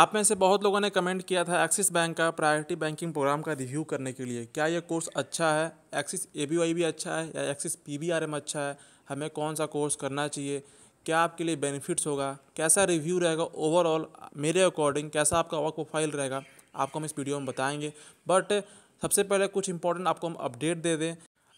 आप में से बहुत लोगों ने कमेंट किया था एक्सिस बैंक का प्रायोरिटी बैंकिंग प्रोग्राम का रिव्यू करने के लिए क्या यह कोर्स अच्छा है एक्सिस ए भी अच्छा है या एक्सिस पी अच्छा है हमें कौन सा कोर्स करना चाहिए क्या आपके लिए बेनिफिट्स होगा कैसा रिव्यू रहेगा ओवरऑल मेरे अकॉर्डिंग कैसा आपका वर्क प्रोफाइल रहेगा आपको हम इस वीडियो में बताएंगे बट सबसे पहले कुछ इंपॉर्टेंट आपको हम अपडेट दे दें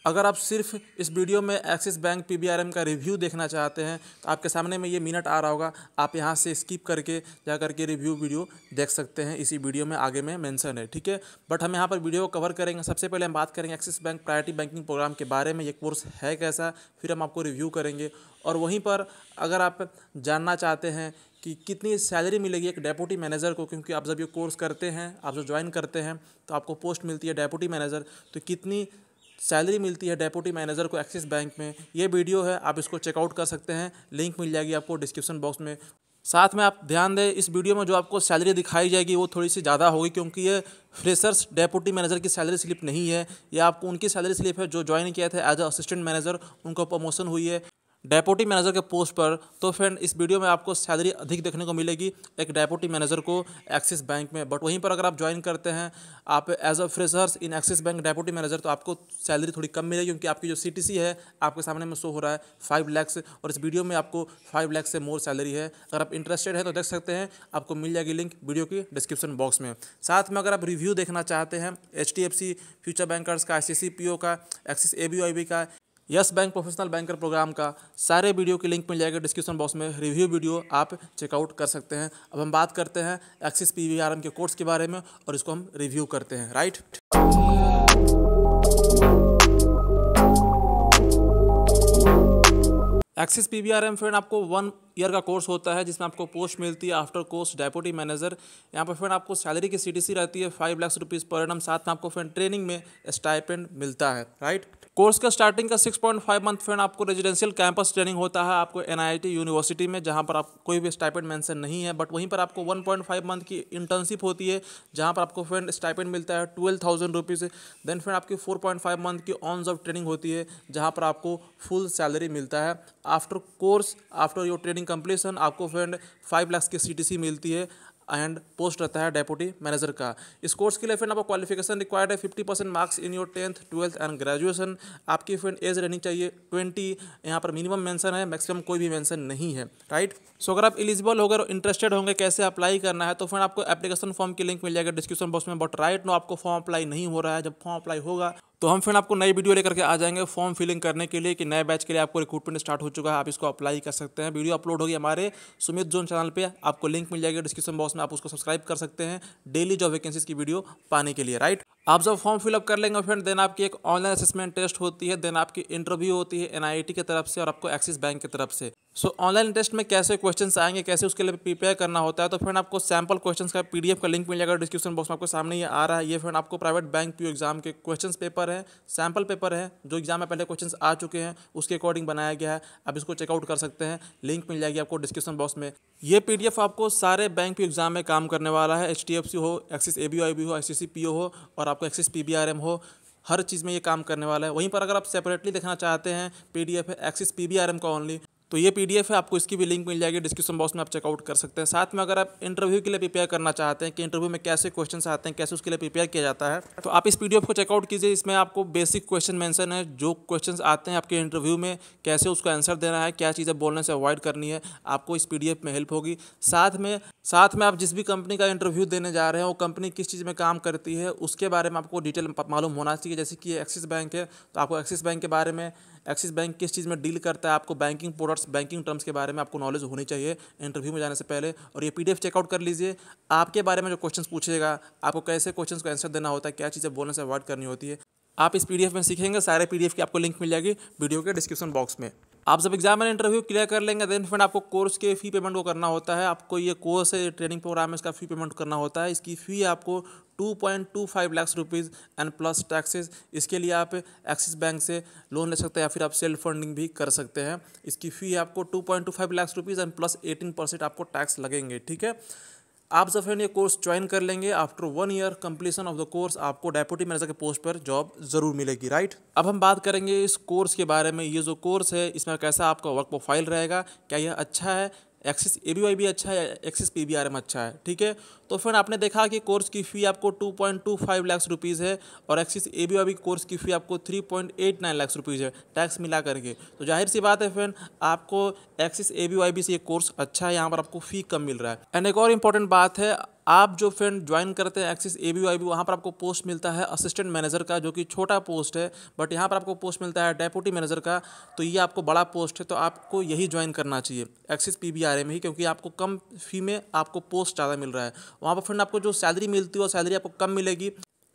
अगर आप सिर्फ इस वीडियो में एक्सिस बैंक पीबीआरएम का रिव्यू देखना चाहते हैं तो आपके सामने में ये मिनट आ रहा होगा आप यहाँ से स्किप करके जा करके रिव्यू वीडियो देख सकते हैं इसी वीडियो में आगे में मेंशन है ठीक है बट हम यहाँ पर वीडियो कवर करेंगे सबसे पहले हम बात करेंगे Axis bank priority banking program के बारे में ये कोर्स है कैसा फिर हम आपको रिव्यू करेंगे और वहीं पर अगर आप जानना चाहते हैं कि कितनी सैलरी मिलेगी एक डेपूटी मैनेजर को क्योंकि आप जब ये कोर्स करते हैं आप जब ज्वाइन करते हैं तो आपको पोस्ट मिलती है डेपूटी मैनेजर तो कितनी सैलरी मिलती है डेपूटी मैनेजर को एक्सिस बैंक में ये वीडियो है आप इसको चेकआउट कर सकते हैं लिंक मिल जाएगी आपको डिस्क्रिप्शन बॉक्स में साथ में आप ध्यान दें इस वीडियो में जो आपको सैलरी दिखाई जाएगी वो थोड़ी सी ज़्यादा होगी क्योंकि ये फ्रेशर्स डेपूटी मैनेजर की सैलरी स्लिप नहीं है ये आपको उनकी सैलरी स्लिप है जो ज्वाइन किया था एज असिस्टेंट मैनेजर उनको प्रमोशन हुई है डेपोटी मैनेजर के पोस्ट पर तो फ्रेंड इस वीडियो में आपको सैलरी अधिक देखने को मिलेगी एक डेपोटी मैनेजर को एक्सिस बैंक में बट वहीं पर अगर आप ज्वाइन करते हैं आप as a freshers in Axis bank deputy manager तो आपको सैलरी थोड़ी कम मिलेगी क्योंकि आपकी जो सी है आपके सामने में शो हो रहा है फाइव लैक्स और इस वीडियो में आपको फाइव लैक्स से मोर सैलरी है अगर आप इंटरेस्टेड हैं तो देख सकते हैं आपको मिल जाएगी लिंक वीडियो की डिस्क्रिप्शन बॉक्स में साथ में अगर आप रिव्यू देखना चाहते हैं एच फ्यूचर बैंकर्स का आई सी का एक्सिस ए का Yes bank professional banker program का सारे वीडियो की लिंक मिल जाएगा डिस्क्रिप्शन बॉक्स में रिव्यू वीडियो आप चेकआउट कर सकते हैं अब हम बात करते हैं एक्सिस पी के कोर्स के बारे में और इसको हम रिव्यू करते हैं right Axis P R M friend आपको वन ईयर का कोर्स होता है जिसमें आपको पोस्ट मिलती है आफ्टर कोर्स डेपुटी मैनेजर यहाँ पर फ्रेंड आपको सैलरी की सी रहती है five lakh rupees per annum साथ में आपको फ्रेंड ट्रेनिंग में स्टाइपेंड मिलता है राइट कोर्स का स्टार्टिंग का six point five month friend आपको रेजिडेंशियल कैंपस ट्रेनिंग होता है आपको एन यूनिवर्सिटी में जहाँ पर आप कोई भी स्टाइपेंड मेंशन नहीं है बट वहीं पर आपको वन पॉइंट फाइव मंथ की इंटर्नशिप होती है जहाँ पर आपको फ्रेंड स्टाइपेंड मिलता है twelve thousand rupees then friend आपकी फोर पॉइंट फाइव मंथ की ऑन जॉब ट्रेनिंग होती है जहाँ पर आपको फुल सैलरी मिलता है after course after your training during completion आपको फ्रेंड फाइव लाख की सी मिलती है एंड पोस्ट रहता है डेपुटी मैनेजर का इस कोर्स के लिए फ्रेंड आपको क्वालिफिकेशन रिक्वायर्ड है fifty percent marks in your tenth twelfth and graduation आपकी फ्रेंड एज रहनी चाहिए ट्वेंटी यहाँ पर मिनिमम मेंशन है मैक्सिमम कोई भी मेंशन नहीं है राइट सो अगर आप एलिजिबल होकर इंटरेस्टेड होंगे कैसे अप्लाई करना है तो फ्रेंड आपको एप्लीकेशन फॉर्म की लिंक मिल जाएगा डिस्क्रिप्शन बॉक्स में बट राइट नो आपको फॉर्म अप्लाई नहीं हो रहा है जब फॉर्म अप्लाई होगा तो हम फ्रेंड आपको नई वीडियो लेकर के आ जाएंगे फॉर्म फिलिंग करने के लिए कि नए बैच के लिए आपको रिक्रूटमेंट स्टार्ट हो चुका है आप इसको अप्लाई कर सकते हैं वीडियो अपलोड होगी हमारे सुमित जोन चैनल पर आपको लिंक मिल जाएगी डिस्क्रिप्शन बॉक्स में आप उसको सब्सक्राइब कर सकते हैं डेली जॉब वैकेंसीज की वीडियो पाने के लिए राइट आप जब फॉर्म फिलअप कर लेंगे फ्रेंड देन आपकी एक ऑनलाइन असेसमेंट टेस्ट होती है देन आपकी इंटरव्यू होती है एनआईटी की तरफ से और आपको एक्सिस बैंक की तरफ से सो ऑनलाइन टेस्ट में कैसे क्वेश्चन आएंगे कैसे उसके लिए प्रिपेयर करना होता है तो फ्रेंड आपको सैम्पल क्वेश्चन का पीडीएफ का लिंक मिल जाएगा डिस्क्रिप्शन बॉक्स में आपको सामने ये आ रहा है ये फ्रेंड आपको प्राइवेट बैंक पी एग्जाम के क्वेश्चन पेपर है सैम्पल पेपर है जो एग्जाम में पहले क्वेश्चन आ चुके हैं उसके अकॉर्डिंग बनाया गया है आप इसको चेकआउट कर सकते हैं लिंक मिल जाएगी आपको डिस्क्रिप्शन बॉक्स में ये पी आपको सारे बैंक पी एग्जाम में काम करने वाला है एच हो एक्सिस ए बी हो एक्सिस पी हो और आपको एक्सिस पी हो हर चीज़ में ये काम करने वाला है वहीं पर अगर आप सेपरेटली देखना चाहते हैं पी है एक्सिस पी का ओनली तो ये पी है आपको इसकी भी लिंक मिल जाएगी डिस्क्रिप्शन बॉक्स में आप चेकआउट कर सकते हैं साथ में अगर आप इंटरव्यू के लिए प्रिपेयर करना चाहते हैं कि इंटरव्यू में कैसे क्वेश्चन आते हैं कैसे उसके लिए प्रिपेयर किया जाता है तो आप इस पी को चेकआउट कीजिए इसमें आपको बेसिक क्वेश्चन मैंसन है जो क्वेश्चन आते हैं आपके इंटरव्यू में कैसे उसको आंसर देना है क्या चीज़ें बोलने से अवॉइड करनी है आपको इस पी में हेल्प होगी साथ में साथ में आप जिस भी कंपनी का इंटरव्यू देने जा रहे हैं वो कंपनी किस चीज़ में काम करती है उसके बारे में आपको डिटेल मालूम होना चाहिए जैसे कि एक्सिस बैंक है तो आपको एक्सिस बैंक के बारे में एक्सिस बैंक किस चीज़ में डील करता है आपको बैंकिंग प्रोडक्ट्स बैंकिंग टर्म्स के बारे में आपको नॉलेज होनी चाहिए इंटरव्यू में जाने से पहले और ये पी डी चेकआउट कर लीजिए आपके बारे में जो क्वेश्चन पूछेगा आपको कैसे क्वेश्चन को आंसर देना होता है क्या चीज़ें बोलने से अवॉइड करनी होती है आप इस एफ में सीखेंगे सारे एफ की आपको लिंक मिल जाएगी वीडियो के डिस्क्रिप्शन बॉक्स में आप जब एग्जाम में इंटरव्यू क्लियर कर लेंगे देन फ्रेंड आपको कोर्स के फी पेमेंट को करना होता है आपको ये कोर्स है ट्रेनिंग प्रोग्राम है इसका फी पेमेंट करना होता है इसकी फ़ी आपको 2.25 lakh rupees and plus taxes इसके लिए आप एक्सिस बैंक से लोन ले सकते हैं या फिर आप सेल्फ फंडिंग भी कर सकते हैं इसकी फ़ी आपको 2.25 lakh rupees and plus 18 percent आपको टैक्स लगेंगे ठीक है आप सब फ्रेंड ये कोर्स ज्वाइन कर लेंगे after one year completion of the course आपको डेप्यूटी मैनेजर के पोस्ट पर जॉब जरूर मिलेगी राइट अब हम बात करेंगे इस कोर्स के बारे में ये जो कोर्स है इसमें कैसा आपका वर्क प्रोफाइल रहेगा क्या यह अच्छा है एक्सिस ए बी वाई भी अच्छा है Axis P B R M अच्छा है ठीक है तो फ्रेंड आपने देखा कि कोर्स की फ़ी आपको two point two five lakhs rupees है और Axis A B Y course की फ़ी आपको three point eight nine lakhs rupees है टैक्स मिला करके तो जाहिर सी बात है फ्रेंड आपको Axis A B Y B से ये कोर्स अच्छा है यहाँ पर आपको फ़ी कम मिल रहा है एंड एक और इम्पॉर्टेंट बात है आप जो फ्रेंड ज्वाइन करते हैं Axis A B Y B वहाँ पर आपको पोस्ट मिलता है असिस्टेंट मैनेजर का जो कि छोटा पोस्ट है बट यहाँ पर आपको पोस्ट मिलता है डेपूटी मैनेजर का तो ये आपको बड़ा पोस्ट है तो आपको यही ज्वाइन करना चाहिए Axis P B R A में ही क्योंकि आपको कम फी में आपको पोस्ट ज़्यादा मिल रहा है वहाँ पर फ्रेंड आपको जो सैलरी मिलती है वो सैलरी आपको कम मिलेगी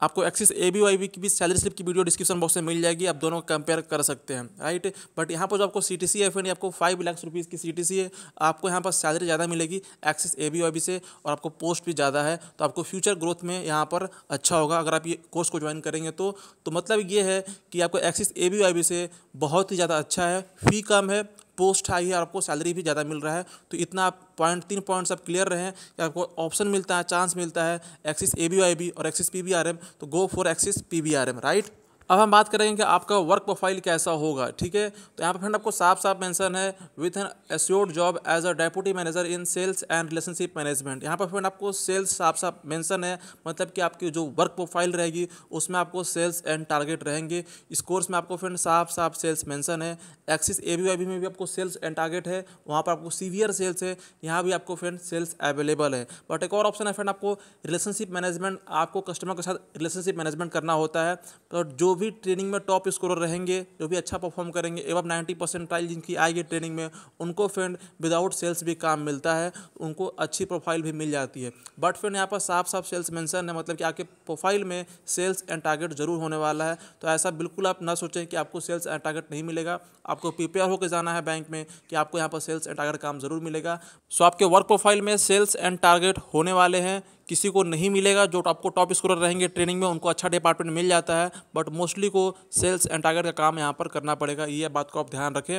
आपको Axis A B Y B की भी सैलरी स्लिप की वीडियो डिस्क्रिप्शन बॉक्स में मिल जाएगी आप दोनों कंपेयर कर सकते हैं राइट बट यहाँ पर जो आपको C T C F friend आपको फाइव लाख रुपीज़ की सी टी सी है आपको यहाँ पर सैलरी ज़्यादा मिलेगी Axis A B Y B से और आपको पोस्ट भी ज़्यादा है तो आपको फ्यूचर ग्रोथ में यहाँ पर अच्छा होगा अगर आप ये कोर्स को ज्वाइन करेंगे तो तो मतलब ये है कि आपको Axis A B Y B से बहुत ही ज़्यादा अच्छा है फ़ी कम है पोस्ट आई है और आपको सैलरी भी ज़्यादा मिल रहा है तो इतना आप पॉइंट तीन पॉइंट्स आप क्लियर रहें कि आपको ऑप्शन मिलता है चांस मिलता है Axis A B I B और Axis P B R M तो go for Axis P B R M right अब हम बात करेंगे कि आपका वर्क प्रोफाइल कैसा होगा ठीक है तो यहाँ पर फ्रेंड आपको साफ साफ मेंशन है with an assured job as a deputy manager in sales and relationship management यहाँ पर फ्रेंड आपको सेल्स साफ साफ मेंशन है मतलब कि आपकी जो वर्क प्रोफाइल रहेगी उसमें आपको सेल्स एंड टारगेट रहेंगे इस कोर्स में आपको फ्रेंड साफ साफ सेल्स मैंसन है एक्सिस ए में भी आपको सेल्स एंड टारगेट है वहाँ पर आपको सीवियर सेल्स है यहाँ भी आपको फ्रेंड सेल्स अवेलेबल है बट एक और ऑप्शन है फ्रेंड आपको रिलेशनशिप मैनेजमेंट आपको कस्टमर के साथ रिलेशनशिप मैनेजमेंट करना होता है तो जो भी ट्रेनिंग में टॉप स्कोर रहेंगे जो भी अच्छा परफॉर्म करेंगे एवं नाइन्टी परसेंटाइल जिनकी आएगी ट्रेनिंग में उनको फ्रेंड विदाउट सेल्स भी काम मिलता है उनको अच्छी प्रोफाइल भी मिल जाती है बट फ्रेंड यहाँ पर साफ साफ सेल्स मैंसन है मतलब कि आपके प्रोफाइल में सेल्स एंड टारगेट जरूर होने वाला है तो ऐसा बिल्कुल आप ना सोचें कि आपको सेल्स एंड टारगेट नहीं मिलेगा आपको प्रिपेयर होकर जाना है बैंक में कि आपको यहाँ पर सेल्स एंड टारगेट काम जरूर मिलेगा सो आपके वर्क प्रोफाइल में सेल्स एंड टारगेट होने वाले हैं किसी को नहीं मिलेगा जो आपको टॉप स्कोरर रहेंगे ट्रेनिंग में उनको अच्छा डिपार्टमेंट मिल जाता है बट मोस्टली को सेल्स एंड टारगेट का काम यहाँ पर करना पड़ेगा ये बात को आप ध्यान रखें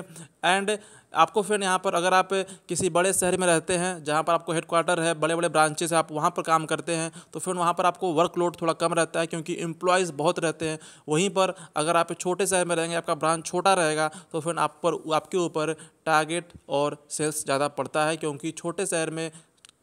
एंड आपको फिर यहाँ पर अगर आप किसी बड़े शहर में रहते हैं जहाँ पर आपको हेडक्वार्टर है बड़े बड़े ब्रांचेस हैं आप वहाँ पर काम करते हैं तो फिर वहाँ पर आपको वर्कलोड थोड़ा कम रहता है क्योंकि एम्प्लॉयज़ बहुत रहते हैं वहीं पर अगर आप छोटे शहर में रहेंगे आपका ब्रांच छोटा रहेगा तो फिर आप पर आपके ऊपर टारगेट और सेल्स ज़्यादा पड़ता है क्योंकि छोटे शहर में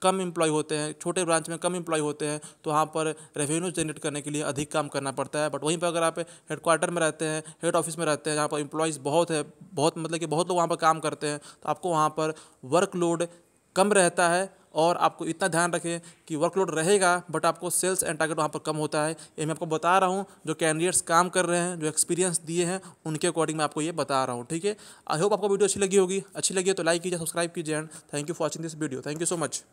कम इम्प्लॉय होते हैं छोटे ब्रांच में कम इम्प्लॉय होते हैं तो वहाँ पर रेवेन्यू जनरेट करने के लिए अधिक काम करना पड़ता है बट वहीं पर अगर आप हेडक्वार्टर में रहते हैं हेड ऑफिस में रहते हैं जहाँ पर इम्प्लॉयज़ बहुत है बहुत मतलब कि बहुत लोग वहाँ पर काम करते हैं तो आपको वहाँ पर वर्कलोड कम रहता है और आपको इतना ध्यान रखें कि वर्कलोड रहेगा बट आपको सेल्स एंड टारगेट वहाँ पर कम होता है ये मैं आपको बता रहा हूँ जो कैंडिडेट्स काम कर रहे हैं जो एक्सपीरियंस दिए हैं उनके अकॉर्डिंग मैं आपको ये बता रहा हूँ ठीक है आई होप आपको वीडियो अच्छी लगी होगी अच्छी लगी तो लाइक कीजिए सब्सक्राइब कीजिए and thank you for watching this video thank you so much